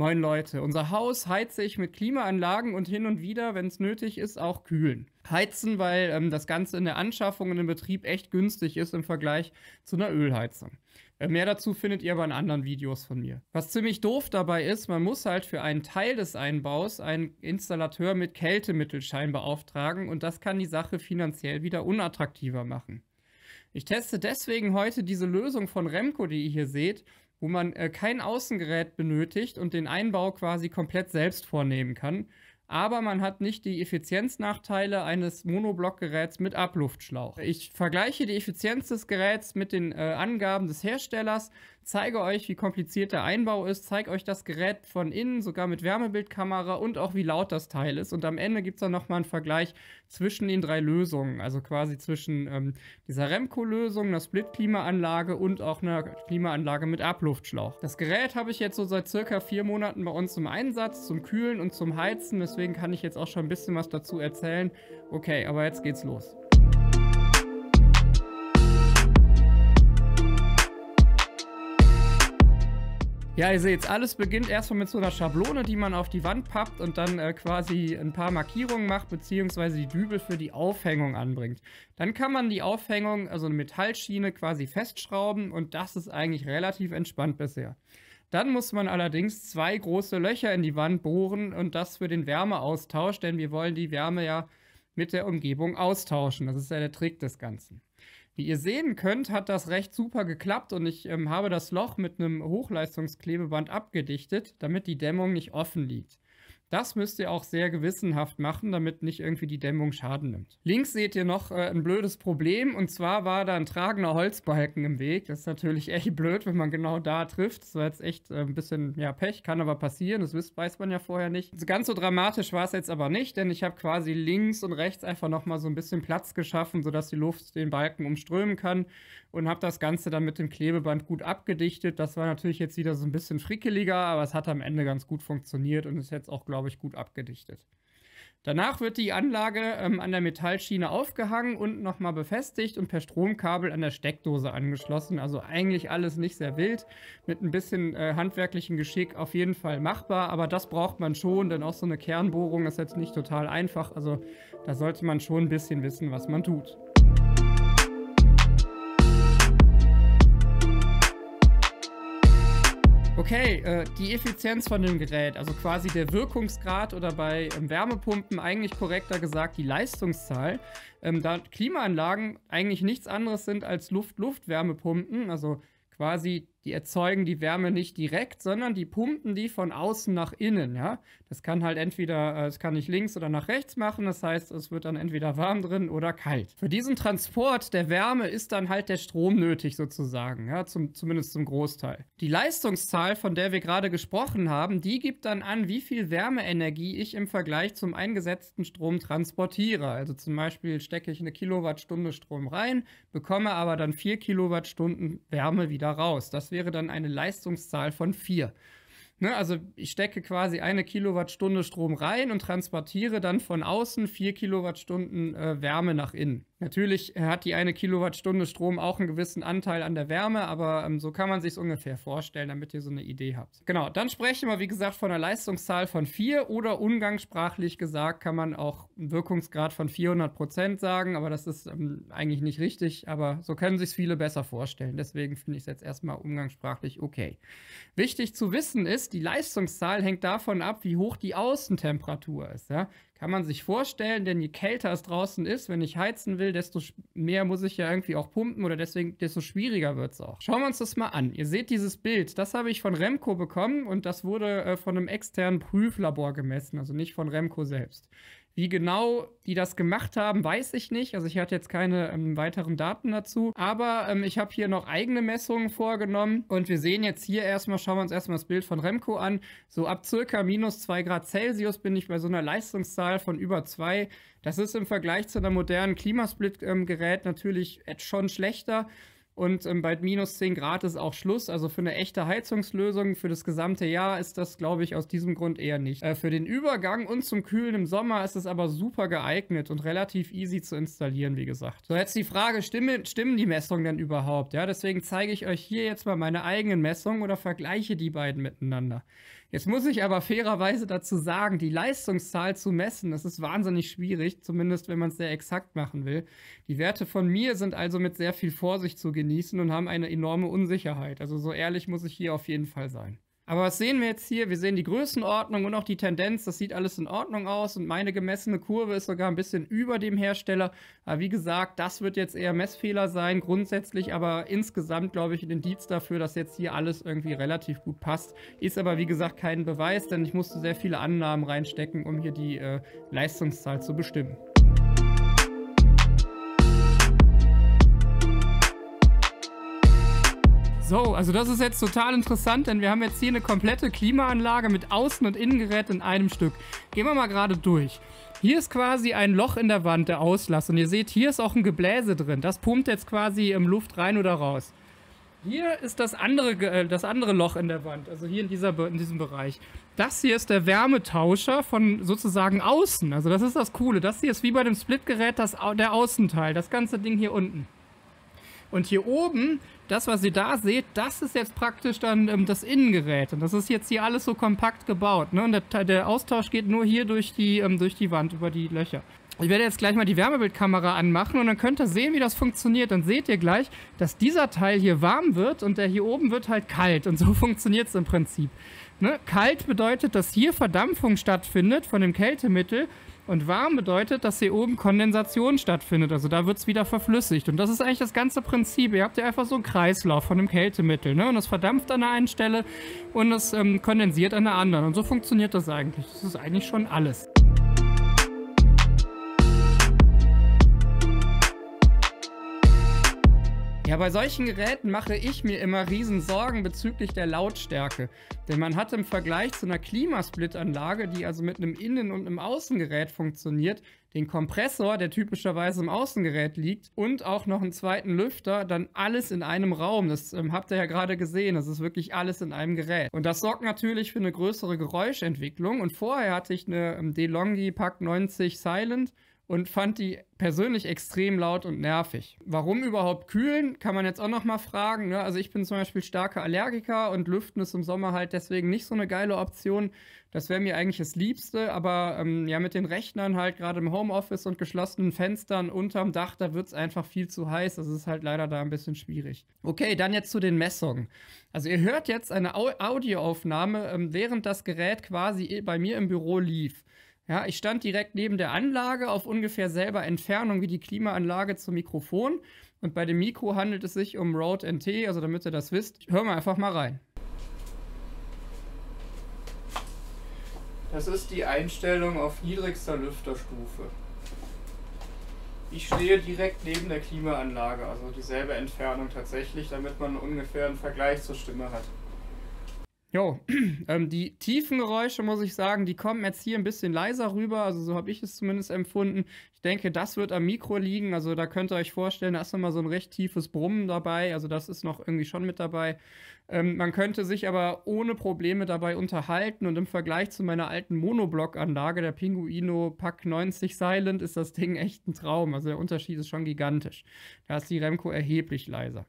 Moin Leute, unser Haus heize ich mit Klimaanlagen und hin und wieder, wenn es nötig ist, auch kühlen. Heizen, weil ähm, das Ganze in der Anschaffung und im Betrieb echt günstig ist im Vergleich zu einer Ölheizung. Äh, mehr dazu findet ihr aber in anderen Videos von mir. Was ziemlich doof dabei ist, man muss halt für einen Teil des Einbaus einen Installateur mit Kältemittelschein beauftragen und das kann die Sache finanziell wieder unattraktiver machen. Ich teste deswegen heute diese Lösung von Remco, die ihr hier seht, wo man äh, kein Außengerät benötigt und den Einbau quasi komplett selbst vornehmen kann. Aber man hat nicht die Effizienznachteile eines Monoblockgeräts mit Abluftschlauch. Ich vergleiche die Effizienz des Geräts mit den äh, Angaben des Herstellers zeige euch, wie kompliziert der Einbau ist, zeige euch das Gerät von innen, sogar mit Wärmebildkamera und auch wie laut das Teil ist. Und am Ende gibt es dann nochmal einen Vergleich zwischen den drei Lösungen, also quasi zwischen ähm, dieser Remco-Lösung, einer Split-Klimaanlage und auch einer Klimaanlage mit Abluftschlauch. Das Gerät habe ich jetzt so seit circa vier Monaten bei uns im Einsatz, zum Kühlen und zum Heizen, deswegen kann ich jetzt auch schon ein bisschen was dazu erzählen. Okay, aber jetzt geht's los. Ja, ihr seht, alles beginnt erstmal mit so einer Schablone, die man auf die Wand pappt und dann äh, quasi ein paar Markierungen macht, beziehungsweise die Dübel für die Aufhängung anbringt. Dann kann man die Aufhängung, also eine Metallschiene, quasi festschrauben und das ist eigentlich relativ entspannt bisher. Dann muss man allerdings zwei große Löcher in die Wand bohren und das für den Wärmeaustausch, denn wir wollen die Wärme ja mit der Umgebung austauschen. Das ist ja der Trick des Ganzen. Wie ihr sehen könnt, hat das recht super geklappt und ich ähm, habe das Loch mit einem Hochleistungsklebeband abgedichtet, damit die Dämmung nicht offen liegt. Das müsst ihr auch sehr gewissenhaft machen, damit nicht irgendwie die Dämmung Schaden nimmt. Links seht ihr noch äh, ein blödes Problem und zwar war da ein tragender Holzbalken im Weg. Das ist natürlich echt blöd, wenn man genau da trifft. Das war jetzt echt äh, ein bisschen ja, Pech, kann aber passieren. Das wisst, weiß man ja vorher nicht. ganz so dramatisch war es jetzt aber nicht, denn ich habe quasi links und rechts einfach nochmal so ein bisschen Platz geschaffen, sodass die Luft den Balken umströmen kann und habe das Ganze dann mit dem Klebeband gut abgedichtet. Das war natürlich jetzt wieder so ein bisschen frickeliger, aber es hat am Ende ganz gut funktioniert und ist jetzt auch, glaube ich, gut abgedichtet. Danach wird die Anlage ähm, an der Metallschiene aufgehangen und nochmal befestigt und per Stromkabel an der Steckdose angeschlossen. Also eigentlich alles nicht sehr wild, mit ein bisschen äh, handwerklichen Geschick auf jeden Fall machbar, aber das braucht man schon, denn auch so eine Kernbohrung ist jetzt nicht total einfach. Also da sollte man schon ein bisschen wissen, was man tut. Okay, äh, die Effizienz von dem Gerät, also quasi der Wirkungsgrad oder bei ähm, Wärmepumpen eigentlich korrekter gesagt die Leistungszahl, ähm, da Klimaanlagen eigentlich nichts anderes sind als Luft-Luft-Wärmepumpen, also quasi, die erzeugen die Wärme nicht direkt, sondern die pumpen die von außen nach innen, ja. Das kann halt entweder, äh, es kann ich links oder nach rechts machen, das heißt, es wird dann entweder warm drin oder kalt. Für diesen Transport der Wärme ist dann halt der Strom nötig sozusagen, ja, zum, zumindest zum Großteil. Die Leistungszahl, von der wir gerade gesprochen haben, die gibt dann an, wie viel Wärmeenergie ich im Vergleich zum eingesetzten Strom transportiere. Also zum Beispiel stecke ich eine Kilowattstunde Strom rein, bekomme aber dann vier Kilowattstunden Wärme wieder da raus. Das wäre dann eine Leistungszahl von 4. Ne, also ich stecke quasi eine Kilowattstunde Strom rein und transportiere dann von außen 4 Kilowattstunden äh, Wärme nach innen. Natürlich äh, hat die eine Kilowattstunde Strom auch einen gewissen Anteil an der Wärme, aber ähm, so kann man sich es ungefähr vorstellen, damit ihr so eine Idee habt. Genau, dann sprechen wir, wie gesagt, von einer Leistungszahl von 4 oder umgangssprachlich gesagt kann man auch einen Wirkungsgrad von 400 Prozent sagen, aber das ist ähm, eigentlich nicht richtig, aber so können sich viele besser vorstellen. Deswegen finde ich es jetzt erstmal umgangssprachlich okay. Wichtig zu wissen ist, die Leistungszahl hängt davon ab, wie hoch die Außentemperatur ist. Ja? Kann man sich vorstellen, denn je kälter es draußen ist, wenn ich heizen will, desto mehr muss ich ja irgendwie auch pumpen oder deswegen, desto schwieriger wird es auch. Schauen wir uns das mal an. Ihr seht dieses Bild. Das habe ich von Remco bekommen und das wurde äh, von einem externen Prüflabor gemessen, also nicht von Remco selbst. Wie genau die das gemacht haben, weiß ich nicht. Also ich hatte jetzt keine ähm, weiteren Daten dazu. Aber ähm, ich habe hier noch eigene Messungen vorgenommen. Und wir sehen jetzt hier erstmal, schauen wir uns erstmal das Bild von Remco an. So ab circa minus 2 Grad Celsius bin ich bei so einer Leistungszahl von über 2. Das ist im Vergleich zu einem modernen Klimasplit-Gerät ähm, natürlich schon schlechter. Und ähm, bald minus 10 Grad ist auch Schluss. Also für eine echte Heizungslösung für das gesamte Jahr ist das, glaube ich, aus diesem Grund eher nicht. Äh, für den Übergang und zum Kühlen im Sommer ist es aber super geeignet und relativ easy zu installieren, wie gesagt. So, jetzt die Frage, stimme, stimmen die Messungen denn überhaupt? Ja, deswegen zeige ich euch hier jetzt mal meine eigenen Messungen oder vergleiche die beiden miteinander. Jetzt muss ich aber fairerweise dazu sagen, die Leistungszahl zu messen, das ist wahnsinnig schwierig, zumindest wenn man es sehr exakt machen will. Die Werte von mir sind also mit sehr viel Vorsicht zu genießen und haben eine enorme Unsicherheit. Also so ehrlich muss ich hier auf jeden Fall sein. Aber was sehen wir jetzt hier? Wir sehen die Größenordnung und auch die Tendenz. Das sieht alles in Ordnung aus und meine gemessene Kurve ist sogar ein bisschen über dem Hersteller. Aber wie gesagt, das wird jetzt eher Messfehler sein, grundsätzlich, aber insgesamt glaube ich ein Indiz dafür, dass jetzt hier alles irgendwie relativ gut passt. Ist aber wie gesagt kein Beweis, denn ich musste sehr viele Annahmen reinstecken, um hier die äh, Leistungszahl zu bestimmen. So, also das ist jetzt total interessant, denn wir haben jetzt hier eine komplette Klimaanlage mit Außen- und Innengerät in einem Stück. Gehen wir mal gerade durch. Hier ist quasi ein Loch in der Wand, der Auslass. Und ihr seht, hier ist auch ein Gebläse drin. Das pumpt jetzt quasi im Luft rein oder raus. Hier ist das andere, äh, das andere Loch in der Wand, also hier in, dieser, in diesem Bereich. Das hier ist der Wärmetauscher von sozusagen außen. Also das ist das Coole. Das hier ist wie bei dem Splitgerät das, der Außenteil, das ganze Ding hier unten. Und hier oben, das, was ihr da seht, das ist jetzt praktisch dann ähm, das Innengerät. Und das ist jetzt hier alles so kompakt gebaut. Ne? Und der, der, Austausch geht nur hier durch die, ähm, durch die Wand, über die Löcher. Ich werde jetzt gleich mal die Wärmebildkamera anmachen und dann könnt ihr sehen, wie das funktioniert. Dann seht ihr gleich, dass dieser Teil hier warm wird und der hier oben wird halt kalt. Und so funktioniert es im Prinzip. Ne? Kalt bedeutet, dass hier Verdampfung stattfindet von dem Kältemittel und warm bedeutet, dass hier oben Kondensation stattfindet. Also da wird es wieder verflüssigt. Und das ist eigentlich das ganze Prinzip. Ihr habt ja einfach so einen Kreislauf von einem Kältemittel. Ne? Und das verdampft an der einen Stelle und das ähm, kondensiert an der anderen. Und so funktioniert das eigentlich. Das ist eigentlich schon alles. Ja, bei solchen Geräten mache ich mir immer riesen Sorgen bezüglich der Lautstärke. Denn man hat im Vergleich zu einer Klimasplit-Anlage, die also mit einem Innen- und einem Außengerät funktioniert, den Kompressor, der typischerweise im Außengerät liegt, und auch noch einen zweiten Lüfter, dann alles in einem Raum. Das ähm, habt ihr ja gerade gesehen, das ist wirklich alles in einem Gerät. Und das sorgt natürlich für eine größere Geräuschentwicklung. Und vorher hatte ich eine ähm, DeLonghi Pack 90 Silent und fand die persönlich extrem laut und nervig. Warum überhaupt kühlen, kann man jetzt auch noch mal fragen. Ne? Also ich bin zum Beispiel starker Allergiker und Lüften ist im Sommer halt deswegen nicht so eine geile Option. Das wäre mir eigentlich das Liebste, aber ähm, ja mit den Rechnern halt gerade im Homeoffice und geschlossenen Fenstern unterm Dach, da wird es einfach viel zu heiß. Das ist halt leider da ein bisschen schwierig. Okay, dann jetzt zu den Messungen. Also ihr hört jetzt eine Audioaufnahme, ähm, während das Gerät quasi äh, bei mir im Büro lief. Ja, ich stand direkt neben der Anlage auf ungefähr selber Entfernung wie die Klimaanlage zum Mikrofon. Und bei dem Mikro handelt es sich um Rode NT, also damit ihr das wisst, hören wir einfach mal rein. Das ist die Einstellung auf niedrigster Lüfterstufe. Ich stehe direkt neben der Klimaanlage, also dieselbe Entfernung tatsächlich, damit man ungefähr einen Vergleich zur Stimme hat. Jo, ähm, die tiefen Geräusche, muss ich sagen, die kommen jetzt hier ein bisschen leiser rüber. Also so habe ich es zumindest empfunden. Ich denke, das wird am Mikro liegen. Also da könnt ihr euch vorstellen, da ist nochmal so ein recht tiefes Brummen dabei. Also das ist noch irgendwie schon mit dabei. Ähm, man könnte sich aber ohne Probleme dabei unterhalten. Und im Vergleich zu meiner alten Monoblock-Anlage, der Pinguino Pack 90 Silent, ist das Ding echt ein Traum. Also der Unterschied ist schon gigantisch. Da ist die Remco erheblich leiser.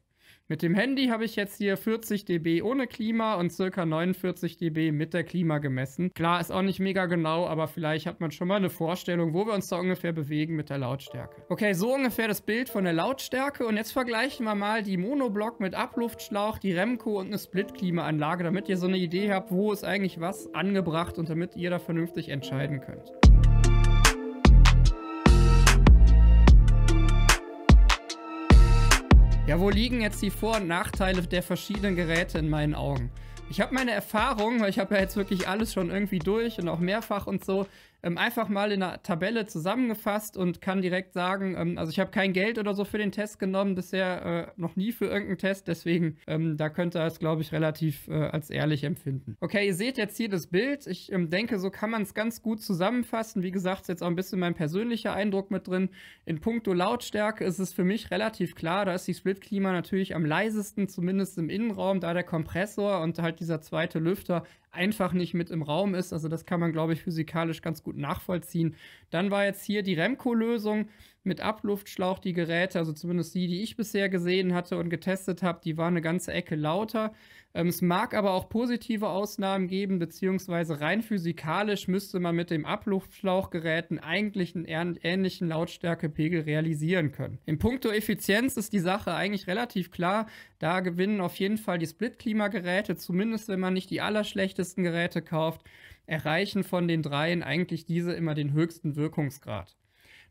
Mit dem Handy habe ich jetzt hier 40 dB ohne Klima und circa 49 dB mit der Klima gemessen. Klar, ist auch nicht mega genau, aber vielleicht hat man schon mal eine Vorstellung, wo wir uns da ungefähr bewegen mit der Lautstärke. Okay, so ungefähr das Bild von der Lautstärke und jetzt vergleichen wir mal die Monoblock mit Abluftschlauch, die Remco und eine Split-Klimaanlage, damit ihr so eine Idee habt, wo ist eigentlich was angebracht und damit ihr da vernünftig entscheiden könnt. Ja, wo liegen jetzt die Vor- und Nachteile der verschiedenen Geräte in meinen Augen? Ich habe meine Erfahrung, weil ich habe ja jetzt wirklich alles schon irgendwie durch und auch mehrfach und so ähm, einfach mal in einer Tabelle zusammengefasst und kann direkt sagen, ähm, also ich habe kein Geld oder so für den Test genommen, bisher äh, noch nie für irgendeinen Test, deswegen ähm, da könnt ihr es, glaube ich, relativ äh, als ehrlich empfinden. Okay, ihr seht jetzt hier das Bild. Ich ähm, denke, so kann man es ganz gut zusammenfassen. Wie gesagt, ist jetzt auch ein bisschen mein persönlicher Eindruck mit drin. In puncto Lautstärke ist es für mich relativ klar, da ist die Split-Klima natürlich am leisesten, zumindest im Innenraum, da der Kompressor und halt dieser zweite Lüfter einfach nicht mit im Raum ist. Also das kann man, glaube ich, physikalisch ganz gut nachvollziehen. Dann war jetzt hier die Remco-Lösung mit Abluftschlauch die Geräte, also zumindest die, die ich bisher gesehen hatte und getestet habe, die waren eine ganze Ecke lauter. Ähm, es mag aber auch positive Ausnahmen geben, beziehungsweise rein physikalisch müsste man mit dem Abluftschlauchgeräten eigentlich einen ähnlichen Lautstärkepegel realisieren können. Im puncto Effizienz ist die Sache eigentlich relativ klar. Da gewinnen auf jeden Fall die Split-Klimageräte, zumindest wenn man nicht die allerschlechtesten Geräte kauft, erreichen von den dreien eigentlich diese immer den höchsten Wirkungsgrad.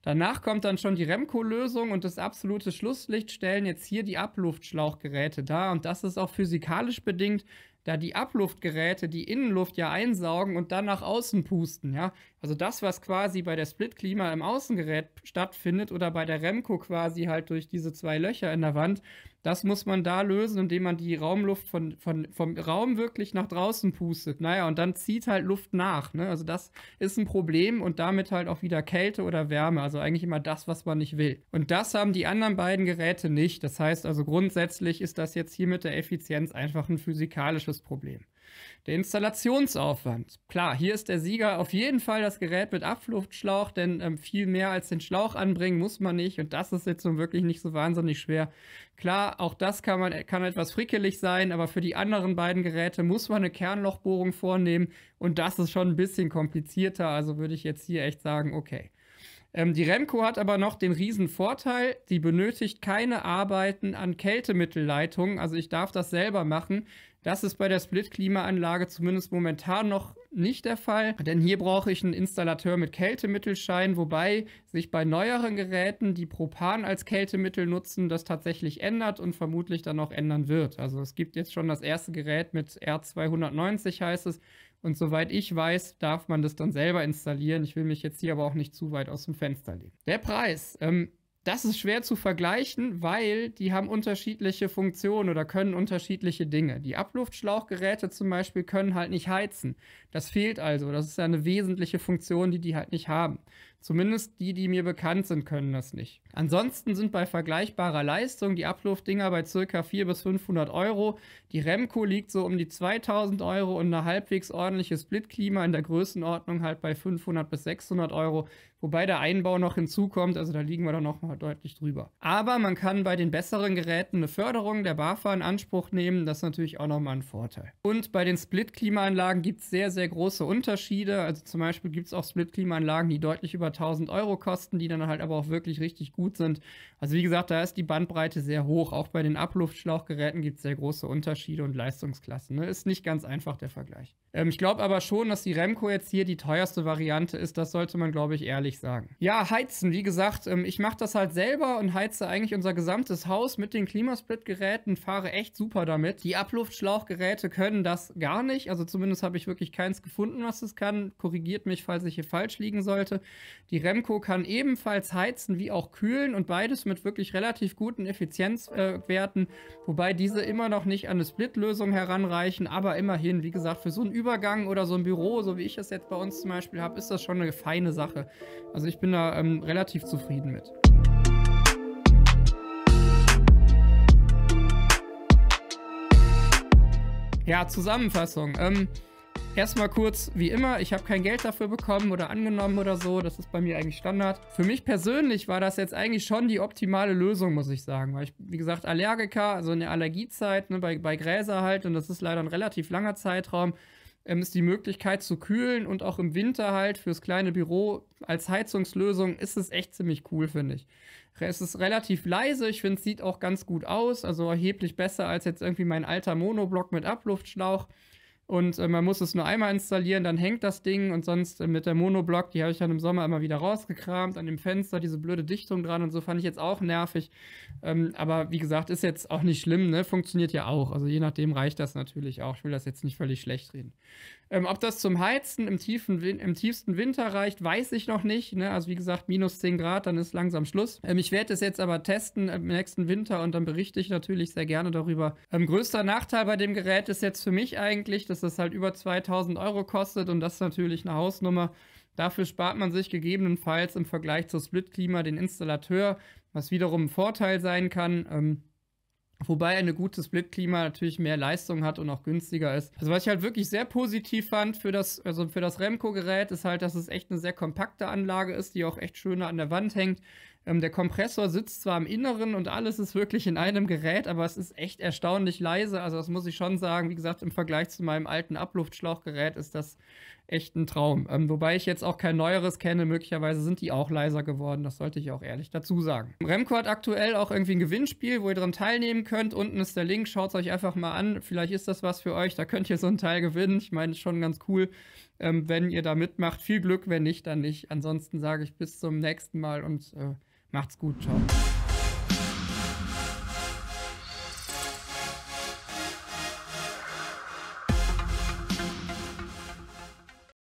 Danach kommt dann schon die Remco-Lösung und das absolute Schlusslicht stellen jetzt hier die Abluftschlauchgeräte dar. Und das ist auch physikalisch bedingt, da die Abluftgeräte die Innenluft ja einsaugen und dann nach außen pusten. Ja? Also das, was quasi bei der Split-Klima im Außengerät stattfindet oder bei der Remco quasi halt durch diese zwei Löcher in der Wand, das muss man da lösen, indem man die Raumluft von, von, vom Raum wirklich nach draußen pustet. Naja, und dann zieht halt Luft nach. Ne? Also das ist ein Problem und damit halt auch wieder Kälte oder Wärme. Also eigentlich immer das, was man nicht will. Und das haben die anderen beiden Geräte nicht. Das heißt also grundsätzlich ist das jetzt hier mit der Effizienz einfach ein physikalisches Problem. Der Installationsaufwand. Klar, hier ist der Sieger auf jeden Fall das Gerät mit Abluftschlauch, denn ähm, viel mehr als den Schlauch anbringen muss man nicht und das ist jetzt nun wirklich nicht so wahnsinnig schwer. Klar, auch das kann man kann etwas frickelig sein, aber für die anderen beiden Geräte muss man eine Kernlochbohrung vornehmen und das ist schon ein bisschen komplizierter, also würde ich jetzt hier echt sagen, okay. Ähm, die Remco hat aber noch den riesen Vorteil, sie benötigt keine Arbeiten an Kältemittelleitungen, also ich darf das selber machen. Das ist bei der Split-Klimaanlage zumindest momentan noch nicht der Fall, denn hier brauche ich einen Installateur mit Kältemittelschein, wobei sich bei neueren Geräten, die Propan als Kältemittel nutzen, das tatsächlich ändert und vermutlich dann auch ändern wird. Also es gibt jetzt schon das erste Gerät mit R290 heißt es und soweit ich weiß, darf man das dann selber installieren. Ich will mich jetzt hier aber auch nicht zu weit aus dem Fenster legen. Der Preis. Ähm, das ist schwer zu vergleichen, weil die haben unterschiedliche Funktionen oder können unterschiedliche Dinge. Die Abluftschlauchgeräte zum Beispiel können halt nicht heizen. Das fehlt also. Das ist ja eine wesentliche Funktion, die die halt nicht haben. Zumindest die, die mir bekannt sind, können das nicht. Ansonsten sind bei vergleichbarer Leistung die Abluftdinger bei ca. 400 bis 500 Euro. Die Remco liegt so um die 2000 Euro und eine halbwegs ordentliche Splitklima in der Größenordnung halt bei 500 bis 600 Euro. Wobei der Einbau noch hinzukommt, also da liegen wir dann nochmal deutlich drüber. Aber man kann bei den besseren Geräten eine Förderung der BAFA in Anspruch nehmen, das ist natürlich auch nochmal ein Vorteil. Und bei den Split-Klimaanlagen gibt es sehr, sehr große Unterschiede. Also zum Beispiel gibt es auch Split-Klimaanlagen, die deutlich über über 1000 Euro kosten, die dann halt aber auch wirklich richtig gut sind. Also wie gesagt, da ist die Bandbreite sehr hoch. Auch bei den Abluftschlauchgeräten gibt es sehr große Unterschiede und Leistungsklassen. Ne? Ist nicht ganz einfach der Vergleich. Ähm, ich glaube aber schon, dass die Remco jetzt hier die teuerste Variante ist. Das sollte man, glaube ich, ehrlich sagen. Ja, heizen. Wie gesagt, ähm, ich mache das halt selber und heize eigentlich unser gesamtes Haus mit den Klimasplit-Geräten. Fahre echt super damit. Die Abluftschlauchgeräte können das gar nicht. Also zumindest habe ich wirklich keins gefunden, was es kann. Korrigiert mich, falls ich hier falsch liegen sollte. Die Remco kann ebenfalls heizen wie auch kühlen und beides mit wirklich relativ guten Effizienzwerten, äh, wobei diese immer noch nicht an eine Split-Lösung heranreichen, aber immerhin, wie gesagt, für so einen Übergang oder so ein Büro, so wie ich es jetzt bei uns zum Beispiel habe, ist das schon eine feine Sache. Also ich bin da ähm, relativ zufrieden mit. Ja, Zusammenfassung. Ähm, Erstmal kurz, wie immer, ich habe kein Geld dafür bekommen oder angenommen oder so. Das ist bei mir eigentlich Standard. Für mich persönlich war das jetzt eigentlich schon die optimale Lösung, muss ich sagen. Weil ich, wie gesagt, Allergiker, also in der Allergiezeit, ne, bei, bei Gräser halt, und das ist leider ein relativ langer Zeitraum, ähm, ist die Möglichkeit zu kühlen und auch im Winter halt fürs kleine Büro als Heizungslösung ist es echt ziemlich cool, finde ich. Es ist relativ leise, ich finde es sieht auch ganz gut aus, also erheblich besser als jetzt irgendwie mein alter Monoblock mit Abluftschlauch. Und äh, man muss es nur einmal installieren, dann hängt das Ding und sonst äh, mit der Monoblock, die habe ich dann im Sommer immer wieder rausgekramt, an dem Fenster diese blöde Dichtung dran und so fand ich jetzt auch nervig. Ähm, aber wie gesagt, ist jetzt auch nicht schlimm, ne? Funktioniert ja auch. Also je nachdem reicht das natürlich auch. Ich will das jetzt nicht völlig schlecht reden. Ähm, ob das zum Heizen im, tiefen, im tiefsten Winter reicht, weiß ich noch nicht. Ne? Also wie gesagt, minus 10 Grad, dann ist langsam Schluss. Ähm, ich werde es jetzt aber testen ähm, im nächsten Winter und dann berichte ich natürlich sehr gerne darüber. Ähm, größter Nachteil bei dem Gerät ist jetzt für mich eigentlich, dass das halt über 2000 Euro kostet und das ist natürlich eine Hausnummer. Dafür spart man sich gegebenenfalls im Vergleich zur Split Klima den Installateur, was wiederum ein Vorteil sein kann. Ähm, Wobei eine gute Split-Klima natürlich mehr Leistung hat und auch günstiger ist. Also was ich halt wirklich sehr positiv fand für das, also für das Remco-Gerät, ist halt, dass es echt eine sehr kompakte Anlage ist, die auch echt schöner an der Wand hängt. Ähm, der Kompressor sitzt zwar im Inneren und alles ist wirklich in einem Gerät, aber es ist echt erstaunlich leise. Also das muss ich schon sagen. Wie gesagt, im Vergleich zu meinem alten Abluftschlauchgerät ist das echt ein Traum. Ähm, wobei ich jetzt auch kein neueres kenne. Möglicherweise sind die auch leiser geworden. Das sollte ich auch ehrlich dazu sagen. Remco hat aktuell auch irgendwie ein Gewinnspiel, wo ihr dran teilnehmen könnt. Unten ist der Link. Schaut es euch einfach mal an. Vielleicht ist das was für euch. Da könnt ihr so einen Teil gewinnen. Ich meine, schon ganz cool. Ähm, wenn ihr da mitmacht, viel Glück, wenn nicht, dann nicht. Ansonsten sage ich bis zum nächsten Mal und äh, macht's gut. Ciao.